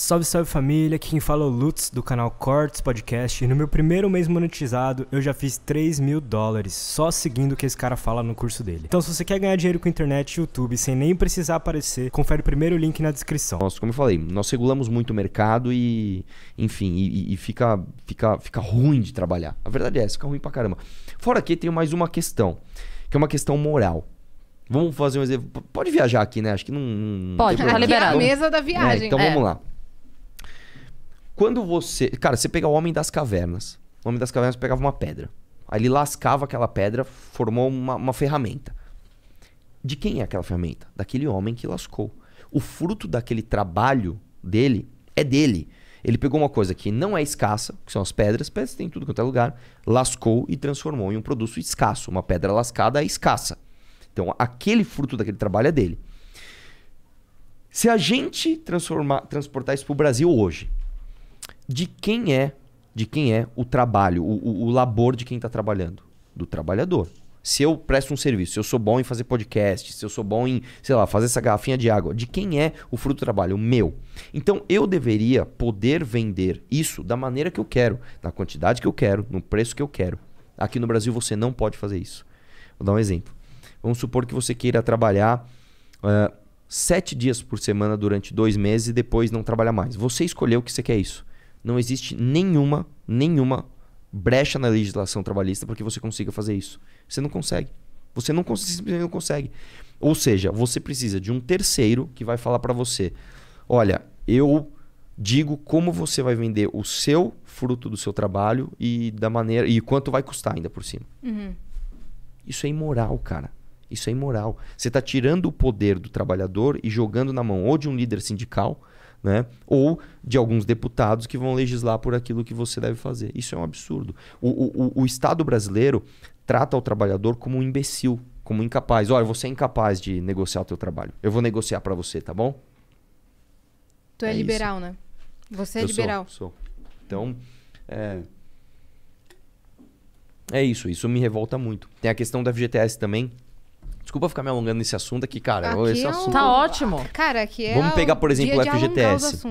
Salve, salve família, aqui quem fala é o Lutz do canal Cortes Podcast e no meu primeiro mês monetizado eu já fiz 3 mil dólares só seguindo o que esse cara fala no curso dele. Então se você quer ganhar dinheiro com internet e YouTube sem nem precisar aparecer, confere o primeiro link na descrição. Nossa, como eu falei, nós regulamos muito o mercado e enfim, e, e fica, fica, fica ruim de trabalhar. A verdade é fica ruim pra caramba. Fora que tem mais uma questão, que é uma questão moral. Vamos fazer um exemplo. Pode viajar aqui, né? Acho que não. não Pode, tá liberado. é a mesa da viagem. É, então é. vamos lá. Quando você. Cara, você pega o Homem das Cavernas. O Homem das Cavernas pegava uma pedra. Aí ele lascava aquela pedra, formou uma, uma ferramenta. De quem é aquela ferramenta? Daquele homem que lascou. O fruto daquele trabalho dele é dele. Ele pegou uma coisa que não é escassa, que são as pedras, pedras tem tudo quanto é lugar, lascou e transformou em um produto escasso. Uma pedra lascada é escassa. Então, aquele fruto daquele trabalho é dele. Se a gente transformar, transportar isso para o Brasil hoje, de quem é, de quem é o trabalho, o, o, o labor de quem está trabalhando, do trabalhador. Se eu presto um serviço, se eu sou bom em fazer podcast, se eu sou bom em, sei lá, fazer essa garrafinha de água, de quem é o fruto do trabalho? O meu. Então eu deveria poder vender isso da maneira que eu quero, na quantidade que eu quero, no preço que eu quero. Aqui no Brasil você não pode fazer isso. Vou dar um exemplo. Vamos supor que você queira trabalhar uh, sete dias por semana durante dois meses e depois não trabalha mais. Você escolheu que você quer isso não existe nenhuma, nenhuma brecha na legislação trabalhista para que você consiga fazer isso. Você não consegue. Você não simplesmente não consegue. Ou seja, você precisa de um terceiro que vai falar para você: olha, eu digo como você vai vender o seu fruto do seu trabalho e da maneira e quanto vai custar ainda por cima. Uhum. Isso é imoral, cara. Isso é imoral. Você está tirando o poder do trabalhador e jogando na mão ou de um líder sindical né? Ou de alguns deputados que vão legislar por aquilo que você deve fazer. Isso é um absurdo. O, o, o Estado brasileiro trata o trabalhador como um imbecil, como incapaz. Olha, você é incapaz de negociar o teu trabalho. Eu vou negociar para você, tá bom? Tu é, é liberal, isso. né? Você é Eu liberal. Sou, sou. Então, é... É isso, isso me revolta muito. Tem a questão da FGTS também, Desculpa ficar me alongando nesse assunto aqui, cara. Aqui esse é um... assunto... Tá ótimo. Cara, aqui é. Vamos pegar, por exemplo, o FGTS.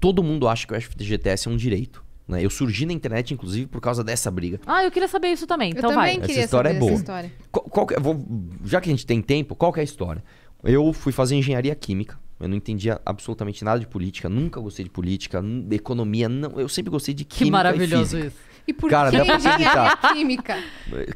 Todo mundo acha que o FGTS é um direito. Né? Eu surgi na internet, inclusive, por causa dessa briga. Ah, eu queria saber isso também. Então também vai. Essa história é boa. História. Qual, qual é, vou, já que a gente tem tempo, qual é a história? Eu fui fazer engenharia química. Eu não entendia absolutamente nada de política, nunca gostei de política, economia, não. Eu sempre gostei de química. Que maravilhoso isso. E por Cara, que engenharia química?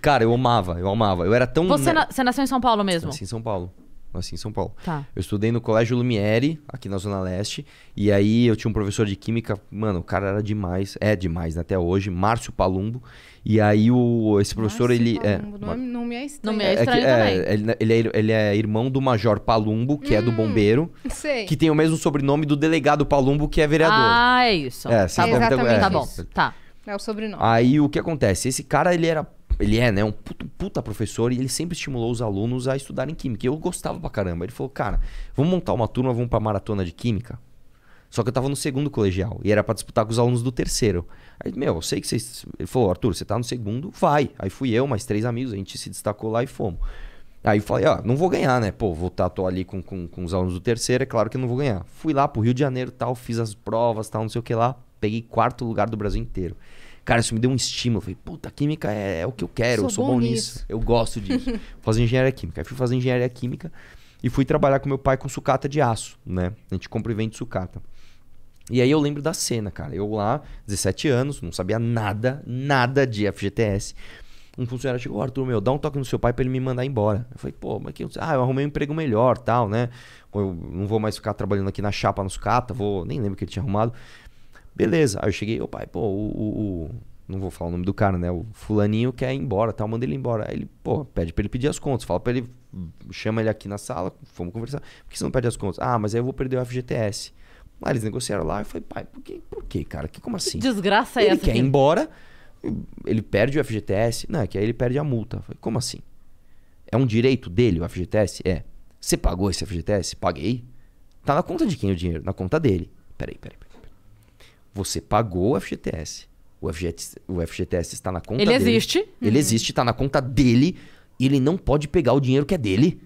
Cara, eu amava, eu amava. Eu era tão. Você, na... Você nasceu em São Paulo mesmo? Nasci em São Paulo. Nasci em São Paulo. Tá. Eu estudei no Colégio Lumiere, aqui na Zona Leste. E aí eu tinha um professor de química, mano, o cara era demais, é demais né, até hoje, Márcio Palumbo. E aí o, esse professor, Márcio ele. É- Palumbo, é, não, é, não me é estranho. Não me é, é estranho é, é, também. Ele, é, ele é irmão do Major Palumbo, que hum, é do hum, bombeiro. Sei. Que tem o mesmo sobrenome do delegado Palumbo, que é vereador. Ah, é isso. É, tá, bom. Então, tá bom. Tá. É o sobrenome. Aí o que acontece? Esse cara, ele era. Ele é, né? Um puto, puta professor e ele sempre estimulou os alunos a estudarem química. E eu gostava pra caramba. Ele falou, cara, vamos montar uma turma, vamos pra maratona de química. Só que eu tava no segundo colegial e era para disputar com os alunos do terceiro. Aí, meu, eu sei que vocês. Ele falou, Arthur, você tá no segundo? Vai. Aí fui eu, mais três amigos, a gente se destacou lá e fomos. Aí eu falei, ó, ah, não vou ganhar, né? Pô, vou estar tá, tô ali com, com, com os alunos do terceiro, é claro que eu não vou ganhar. Fui lá pro Rio de Janeiro tal, fiz as provas, tal, não sei o que lá peguei quarto lugar do Brasil inteiro. Cara, isso me deu um estímulo. Eu falei, puta, química é, é o que eu quero, sou eu sou bom, bom nisso. nisso. eu gosto disso. Vou fazer engenharia química. Aí fui fazer engenharia química e fui trabalhar com meu pai com sucata de aço, né? A gente compra e vende sucata. E aí eu lembro da cena, cara. Eu lá, 17 anos, não sabia nada, nada de FGTS. Um funcionário chegou, Arthur, meu, dá um toque no seu pai para ele me mandar embora. Eu falei, pô, mas que... Ah, eu arrumei um emprego melhor, tal, né? Eu não vou mais ficar trabalhando aqui na chapa, no sucata, vou... Nem lembro que ele tinha arrumado. Beleza. Aí eu cheguei, ô pai, pô, o, o, o, Não vou falar o nome do cara, né? O fulaninho quer ir embora, tal, tá? manda ele embora. Aí ele, pô, pede pra ele pedir as contas. Fala pra ele, chama ele aqui na sala, vamos conversar. Por que você não pede as contas? Ah, mas aí eu vou perder o FGTS. Lá eles negociaram lá, eu falei, pai, por que, por que cara? Que, como assim? desgraça é ele é essa? Ele quer aqui? ir embora, ele perde o FGTS. Não, é que aí ele perde a multa. falei, como assim? É um direito dele o FGTS? É. Você pagou esse FGTS? Paguei. Tá na conta de quem o dinheiro? Na conta dele. Peraí, peraí, peraí. Você pagou o FGTS. O FGTS, o FGTS está na conta ele dele. Ele existe. Ele uhum. existe, está na conta dele. E ele não pode pegar o dinheiro que é dele.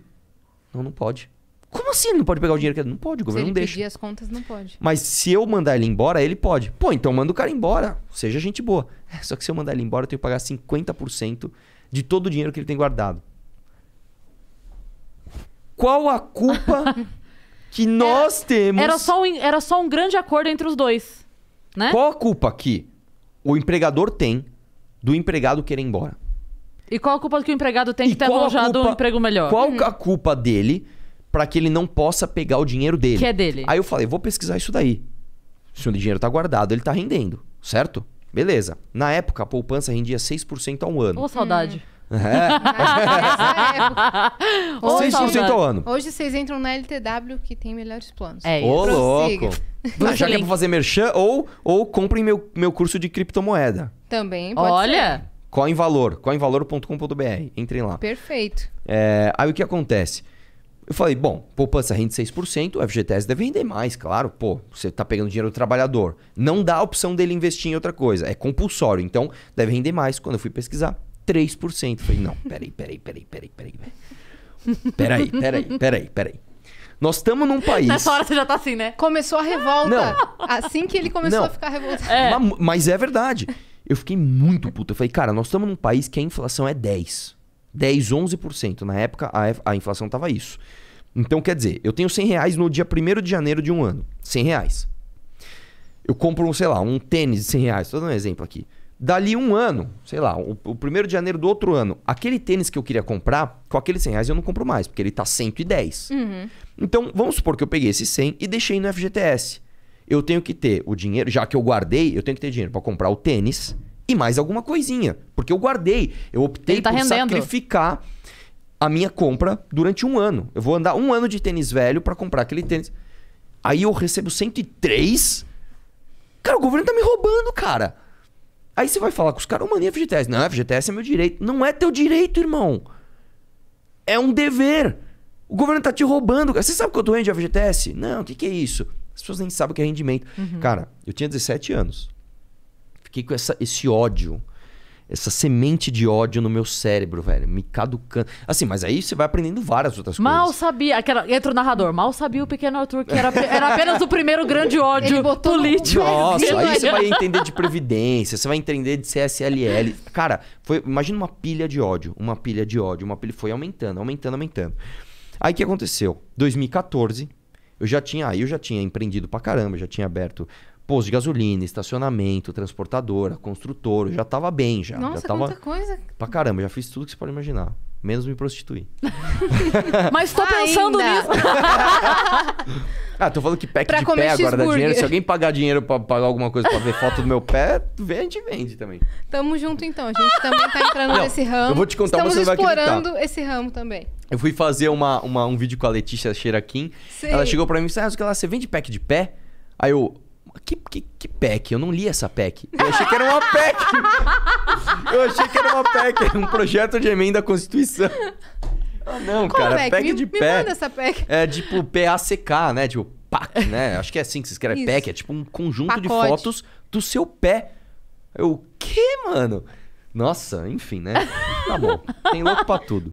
Não, não pode. Como assim ele não pode pegar o dinheiro que é dele? Não pode, o governo não deixa. Se ele pedir as contas, não pode. Mas se eu mandar ele embora, ele pode. Pô, então manda o cara embora. Seja gente boa. É, só que se eu mandar ele embora, eu tenho que pagar 50% de todo o dinheiro que ele tem guardado. Qual a culpa que nós era, temos? Era só, um, era só um grande acordo entre os dois. Né? Qual a culpa que o empregador tem do empregado querer ir embora? E qual a culpa que o empregado tem de ter alojado culpa, um emprego melhor? Qual uhum. a culpa dele para que ele não possa pegar o dinheiro dele? Que é dele. Aí eu falei, vou pesquisar isso daí. Se o dinheiro tá guardado, ele tá rendendo, certo? Beleza. Na época, a poupança rendia 6% ao ano. Ô, saudade. Hum. É. Hoje, 6% ao ano. Hoje vocês entram na LTW que tem melhores planos. É isso. Ô, louco. já que é pra fazer merchan, ou, ou comprem meu, meu curso de criptomoeda. Também pode Olha. Ser. Coinvalor, coinvalor.com.br. Entrem lá. Perfeito. É, aí o que acontece? Eu falei, bom, poupança rende 6%, o FGTS deve render mais, claro. Pô, você está pegando dinheiro do trabalhador. Não dá a opção dele investir em outra coisa, é compulsório. Então, deve render mais. Quando eu fui pesquisar, 3%. falei, não, peraí, peraí, peraí, peraí, peraí. Peraí, peraí, peraí, peraí. Nós estamos num país. Nessa hora você já tá assim, né? Começou a revolta. Não. Assim que ele começou não. a ficar revoltado. É. Mas, mas, é verdade. Eu fiquei muito puto. Eu falei, cara, nós estamos num país que a inflação é 10. 10, 11%. Na época, a, a inflação tava isso. Então, quer dizer, eu tenho 100 reais no dia 1 de janeiro de um ano. 100 reais. Eu compro, sei lá, um tênis de 100 reais. Estou dando um exemplo aqui. Dali um ano, sei lá, o, o primeiro de janeiro do outro ano, aquele tênis que eu queria comprar, com aqueles 100 reais eu não compro mais, porque ele tá 110. Uhum. Então, vamos supor que eu peguei esse 100 e deixei no FGTS. Eu tenho que ter o dinheiro, já que eu guardei, eu tenho que ter dinheiro para comprar o tênis e mais alguma coisinha. Porque eu guardei, eu optei tá por rendendo. sacrificar a minha compra durante um ano. Eu vou andar um ano de tênis velho para comprar aquele tênis. Aí eu recebo 103. Cara, o governo tá me roubando, cara. Aí você vai falar com os caras, oh, mano, e FGTS? Não, FGTS é meu direito. Não é teu direito, irmão. É um dever. O governo tá te roubando. Você sabe quanto rende a FGTS? Não, o que, que é isso? As pessoas nem sabem o que é rendimento. Uhum. Cara, eu tinha 17 anos. Fiquei com essa, esse ódio essa semente de ódio no meu cérebro, velho, me caducando. Assim, mas aí você vai aprendendo várias outras mal coisas. Mal sabia, aquela, entra o narrador, mal sabia o pequeno Arthur que era, era apenas o primeiro grande ódio político. Nossa, aí você vai entender de previdência, você vai entender de CSLL. Cara, foi, imagina uma pilha de ódio, uma pilha de ódio, uma pilha foi aumentando, aumentando, aumentando. Aí o que aconteceu? 2014, eu já tinha, aí eu já tinha empreendido pra caramba, já tinha aberto posto de gasolina, estacionamento, transportadora, construtor, já tava bem já. Nossa, já tava quanta coisa. Pra caramba, já fiz tudo que você pode imaginar. Menos me prostituir. Mas tô ah, pensando nisso. ah, tô falando que pack pra de pé agora dá dinheiro. Se alguém pagar dinheiro pra pagar alguma coisa pra ver foto do meu pé, vê, a gente vende também. Tamo junto então. A gente também tá entrando Não, nesse ramo. Eu vou te contar, Estamos você vai tá. explorando esse ramo também. Eu fui fazer uma, uma um vídeo com a Letícia Cheiraquim. Ela chegou pra mim e disse, assim, ah, você vende pack de pé? Aí eu, que, que, que PEC? Eu não li essa PEC. Eu achei que era uma PEC. Eu achei que era uma PEC, um projeto de emenda à Constituição. Ah, não, Qual cara, PEC, PEC me, de me pé. Me manda essa PEC. É tipo PACK, né? Tipo PAC, né? Acho que é assim que se escreve Isso. PEC. É tipo um conjunto Pacote. de fotos do seu pé. Eu, o quê, mano? Nossa, enfim, né? Tá bom. Tem louco pra tudo.